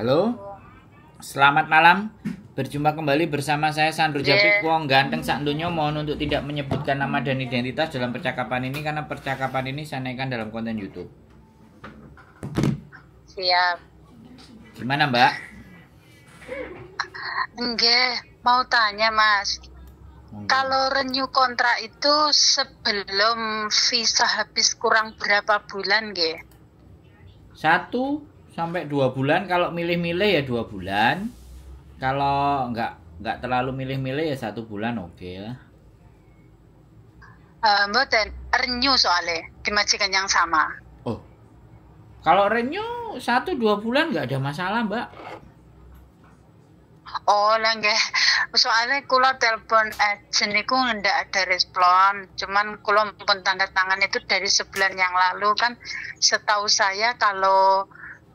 Halo. Selamat malam. Berjumpa kembali bersama saya Sandro iya. Japik Wong ganteng sak mohon untuk tidak menyebutkan nama dan identitas dalam percakapan ini karena percakapan ini saya naikkan dalam konten YouTube. Siap. Gimana, Mbak? Enggak, mau tanya, Mas. Enggak. Kalau renew kontrak itu sebelum visa habis kurang berapa bulan, nggih? Satu sampai dua bulan kalau milih-milih ya dua bulan kalau nggak nggak terlalu milih-milih ya satu bulan oke okay lah uh, mboten renew soalnya di yang sama oh kalau renew satu dua bulan nggak ada masalah mbak Oh, lah soalnya kalau telepon agent itu ndak ada respon. Cuman kalau pun tanda tangan itu dari sebulan yang lalu kan setahu saya kalau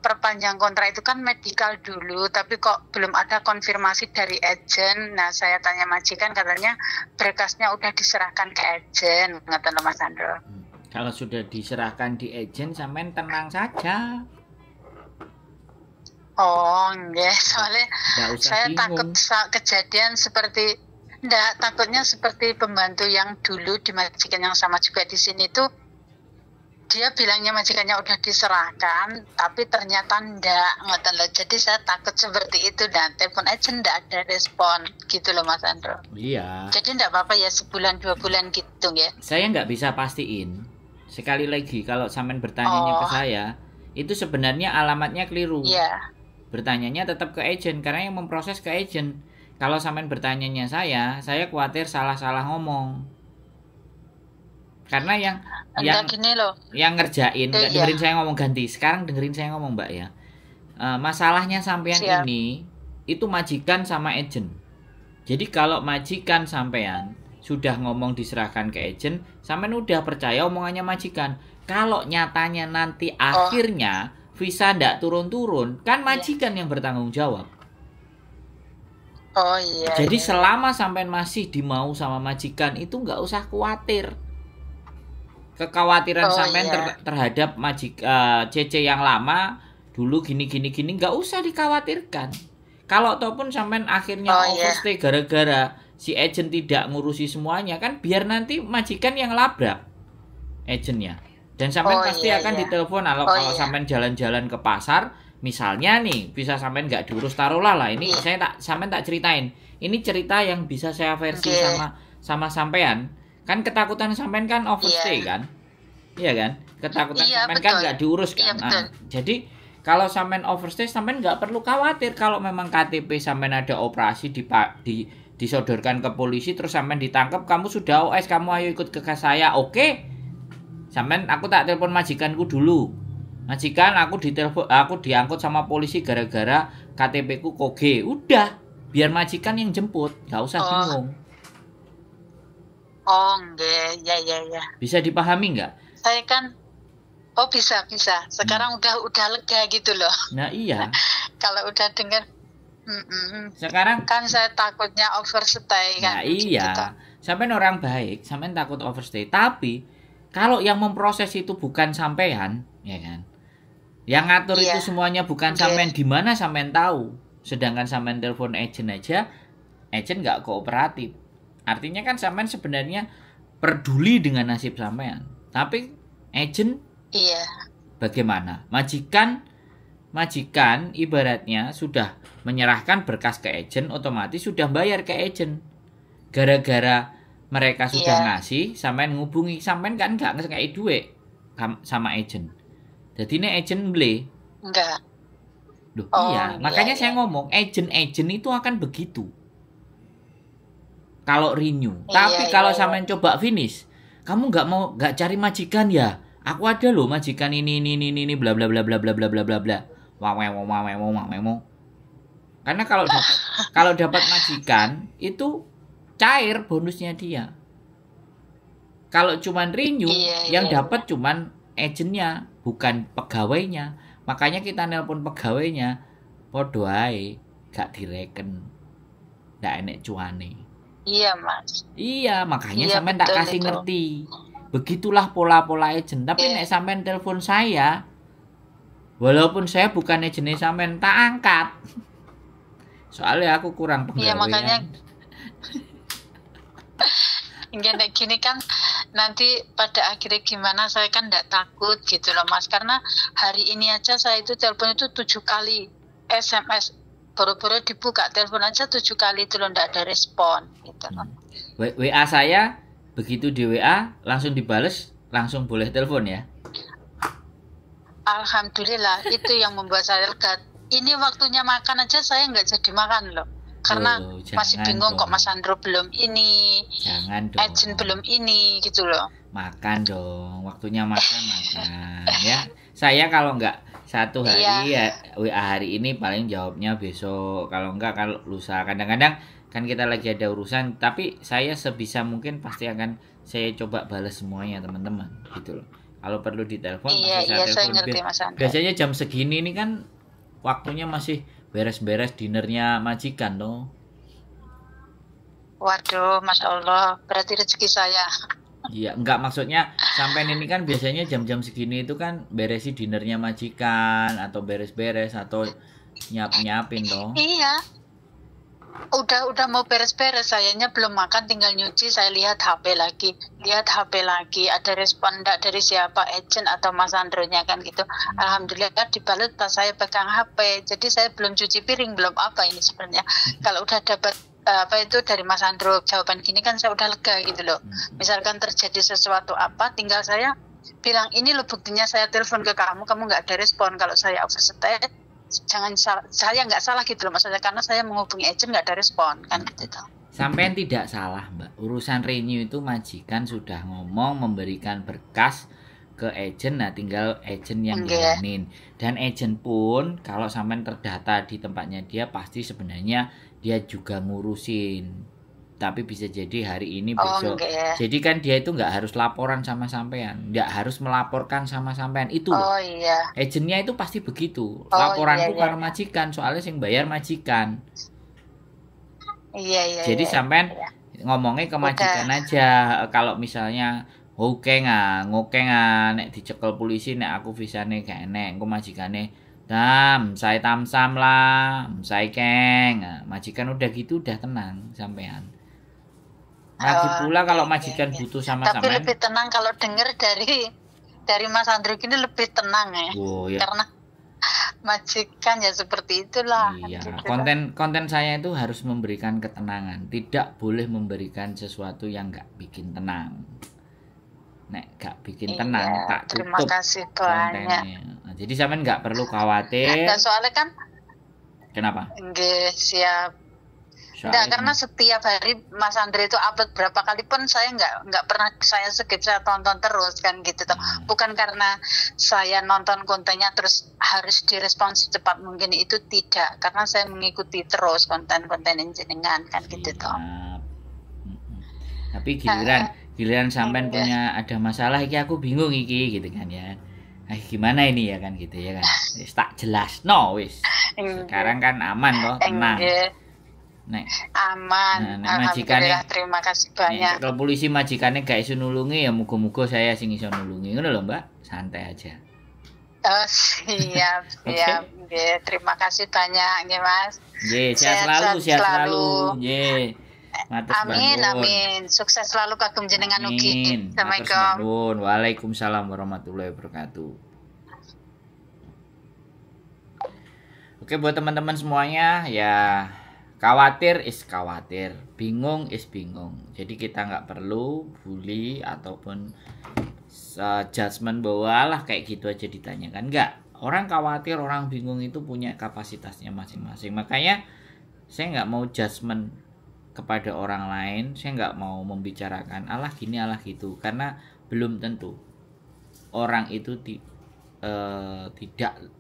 perpanjang kontrak itu kan medical dulu, tapi kok belum ada konfirmasi dari agent. Nah, saya tanya majikan katanya berkasnya udah diserahkan ke agent, ngata Mas Sandro. Hmm. Kalau sudah diserahkan di agent, sampean tenang saja. Oh, enggak, soalnya saya bingung. takut kejadian seperti enggak takutnya seperti pembantu yang dulu di majikan yang sama juga di sini tuh dia bilangnya majikannya udah diserahkan tapi ternyata ndak ngoten loh jadi saya takut seperti itu dan telepon aja ndak ada respon gitu loh Mas Andro iya jadi ndak apa-apa ya sebulan dua bulan gitu ya saya nggak bisa pastiin sekali lagi kalau sampean bertanya oh. ke saya itu sebenarnya alamatnya keliru iya bertanyanya tetap ke agent karena yang memproses ke agent kalau sampean bertanyanya saya saya khawatir salah-salah ngomong karena yang yang gini loh. yang ngerjain nggak eh, iya. dengerin saya ngomong ganti sekarang dengerin saya ngomong mbak ya uh, masalahnya sampean Siap. ini itu majikan sama agent jadi kalau majikan sampean sudah ngomong diserahkan ke agent sampean udah percaya omongannya majikan kalau nyatanya nanti oh. akhirnya visa ndak turun-turun kan iya. majikan yeah. yang bertanggung jawab Oh iya. Jadi iya. selama sampean masih dimau sama majikan itu nggak usah khawatir kekhawatiran oh, sampean iya. ter terhadap majik uh, eh, CC yang lama dulu gini gini gini nggak usah dikhawatirkan kalau ataupun sampean akhirnya oh, iya. overstay iya. gara-gara si agent tidak ngurusi semuanya kan biar nanti majikan yang labrak agentnya dan sampean oh, pasti iya, akan iya. ditelepon kalau oh, kalau iya. sampean jalan-jalan ke pasar misalnya nih bisa sampean nggak diurus taruhlah lah ini iya. saya tak sampean tak ceritain ini cerita yang bisa saya versi okay. sama sama sampean Kan ketakutan sampean kan overstay yeah. kan? Iya kan? Ketakutan yeah, sampean kan nggak diurus iya, kan? Yeah, Nah, jadi kalau sampean overstay sampean nggak perlu khawatir kalau memang KTP sampean ada operasi di di disodorkan ke polisi terus sampean ditangkap kamu sudah OS kamu ayo ikut ke saya oke okay? sampean aku tak telepon majikanku dulu majikan aku ditelepon aku diangkut sama polisi gara-gara KTP ku koge udah biar majikan yang jemput nggak usah oh. bingung Oh, enggak. ya ya ya. Bisa dipahami enggak? Saya kan Oh bisa bisa. Hmm. Sekarang hmm. udah udah lega gitu loh. Nah iya. Kalau udah dengar. Mm -mm. Sekarang kan saya takutnya overstay kan. Nah iya. Gitu. Sampai orang baik, sampai takut overstay. Tapi kalau yang memproses itu bukan sampean, ya kan? Yang ngatur yeah. itu iya. semuanya bukan okay. sampean di mana sampean tahu. Sedangkan sampean telepon agent aja, agent nggak kooperatif. Artinya kan sampean sebenarnya peduli dengan nasib sampean. Tapi agent iya. Bagaimana? Majikan majikan ibaratnya sudah menyerahkan berkas ke agent otomatis sudah bayar ke agent. Gara-gara mereka iya. sudah yeah. ngasih, sampean ngubungi, sampean kan nggak ngasih duit sama agent. Jadi ini agent beli. Enggak. Loh, oh, iya. iya. Makanya iya. saya ngomong agent-agent itu akan begitu kalau renew. Iya, Tapi iya, kalau iya. sampean coba finish, kamu nggak mau nggak cari majikan ya? Aku ada loh majikan ini ini ini ini bla bla bla bla bla bla bla bla bla. Wawewo wawewo Karena kalau dapat kalau dapat majikan itu cair bonusnya dia. Kalau cuman renew iya, iya yang iya. dapat cuman agentnya bukan pegawainya. Makanya kita nelpon pegawainya podo gak direken. Ndak enek cuane. Iya mas. Iya makanya iya, sampean tak kasih itu. ngerti. Begitulah pola-pola agent. Tapi iya. yeah. nek sampean telepon saya, walaupun saya bukan jenis sampean tak angkat. Soalnya aku kurang pegawai. Iya makanya. Gini, iya, gini kan nanti pada akhirnya gimana saya kan tidak takut gitu loh mas karena hari ini aja saya itu telepon itu tujuh kali SMS boro-boro dibuka telepon aja tujuh kali itu lo ndak ada respon gitu hmm. WA saya begitu di WA langsung dibales langsung boleh telepon ya. Alhamdulillah itu yang membuat saya lega. Ini waktunya makan aja saya nggak jadi makan loh. Karena oh, masih bingung dong. kok Mas Andro belum ini, jangan dong. agent belum ini gitu loh. Makan dong, waktunya makan makan ya. Saya kalau nggak satu hari iya. ya WA hari ini paling jawabnya besok kalau enggak kalau lusa kadang-kadang kan kita lagi ada urusan tapi saya sebisa mungkin pasti akan saya coba balas semuanya teman-teman gitu loh kalau perlu ditelepon iya, iya, saya ngerti, Mas biasanya jam segini ini kan waktunya masih beres-beres dinernya majikan loh waduh Mas Allah berarti rezeki saya Iya, enggak maksudnya sampai ini kan biasanya jam-jam segini itu kan beresi dinernya majikan atau beres-beres atau nyiap-nyiapin dong. Iya. Udah udah mau beres-beres sayanya belum makan tinggal nyuci saya lihat HP lagi. Lihat HP lagi ada respon enggak dari siapa agent atau Mas Andronya kan gitu. Alhamdulillah Alhamdulillah dibalut pas saya pegang HP. Jadi saya belum cuci piring, belum apa ini sebenarnya. Kalau udah dapat Eh, apa itu dari Mas Andro jawaban gini kan saya udah lega gitu loh. Hmm. Misalkan terjadi sesuatu apa, tinggal saya bilang ini loh buktinya saya telepon ke kamu, kamu nggak ada respon. Kalau saya overstay, jangan salah, saya nggak salah gitu loh maksudnya karena saya menghubungi agent nggak ada respon kan hmm. gitu. Sampai tidak salah mbak, urusan renew itu majikan sudah ngomong memberikan berkas ke agent nah tinggal agent yang okay. jalanin dan agent pun kalau sampean terdata di tempatnya dia pasti sebenarnya dia juga ngurusin tapi bisa jadi hari ini oh, besok. Ya. Jadi kan dia itu nggak harus laporan sama sampean, nggak harus melaporkan sama sampean itu. Oh iya. Agennya itu pasti begitu. Oh, iya, Laporanku iya, iya. majikan, soalnya sing bayar majikan. Iya iya. Jadi iya, sampean iya. ngomongnya ke majikan aja. Kalau misalnya hokengan, nggak, nek dicekel polisi, nek aku kayak nek, enek, majikan nek Tam, saya sam lah, saya keng. Nah, majikan udah gitu udah tenang sampean. Lagi oh, pula oh, kalau iya, majikan iya, iya, butuh sama sama Tapi lebih tenang kalau dengar dari dari Mas Andrew ini lebih tenang ya. Oh, iya. Karena majikan ya seperti itulah. Iya, gitu. konten konten saya itu harus memberikan ketenangan, tidak boleh memberikan sesuatu yang nggak bikin tenang. Nek gak bikin iya, tenang, iya, tak tutup. Terima kasih banyak jadi sampean nggak perlu khawatir. Dan soalnya kan Kenapa? Enggak siap. Enggak, karena setiap hari Mas Andre itu upload berapa kali pun saya nggak nggak pernah saya skip saya tonton terus kan gitu toh. Hmm. Bukan karena saya nonton kontennya terus harus direspons secepat mungkin itu tidak karena saya mengikuti terus konten-konten jenengan kan gitu toh. Hmm. Tapi nah, giliran eh, giliran sampean iya. punya ada masalah iki aku bingung iki gitu kan ya eh gimana ini ya kan gitu ya kan wis tak jelas no wis sekarang kan aman toh tenang Nek. aman nah, nek majikane terima kasih banyak nek, kalau polisi majikannya gak iso nulungi ya muga-muga saya sing iso nulungi ngono lho Mbak santai aja Oh siap siap okay. Ye, terima kasih banyak nggih Mas. Nggih, sehat, sehat selalu, sehat, selalu. selalu. Nggih amin, amin. Sukses selalu kagum jenengan ugi. Assalamualaikum. Waalaikumsalam warahmatullahi wabarakatuh. Oke buat teman-teman semuanya ya khawatir is khawatir, bingung is bingung. Jadi kita nggak perlu bully ataupun uh, judgement bahwa lah kayak gitu aja ditanyakan nggak. Orang khawatir, orang bingung itu punya kapasitasnya masing-masing. Makanya saya nggak mau judgement kepada orang lain saya nggak mau membicarakan Allah gini Allah gitu karena belum tentu orang itu ti, e, tidak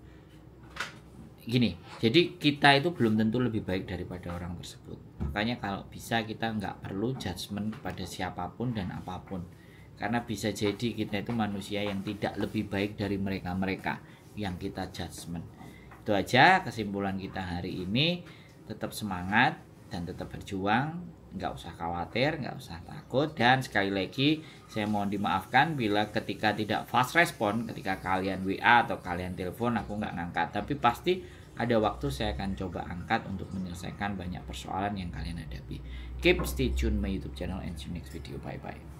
gini jadi kita itu belum tentu lebih baik daripada orang tersebut makanya kalau bisa kita nggak perlu judgement kepada siapapun dan apapun karena bisa jadi kita itu manusia yang tidak lebih baik dari mereka-mereka yang kita judgement itu aja kesimpulan kita hari ini tetap semangat dan tetap berjuang nggak usah khawatir nggak usah takut dan sekali lagi saya mohon dimaafkan bila ketika tidak fast respon ketika kalian WA atau kalian telepon aku nggak ngangkat tapi pasti ada waktu saya akan coba angkat untuk menyelesaikan banyak persoalan yang kalian hadapi keep stay tune my YouTube channel and see you next video bye bye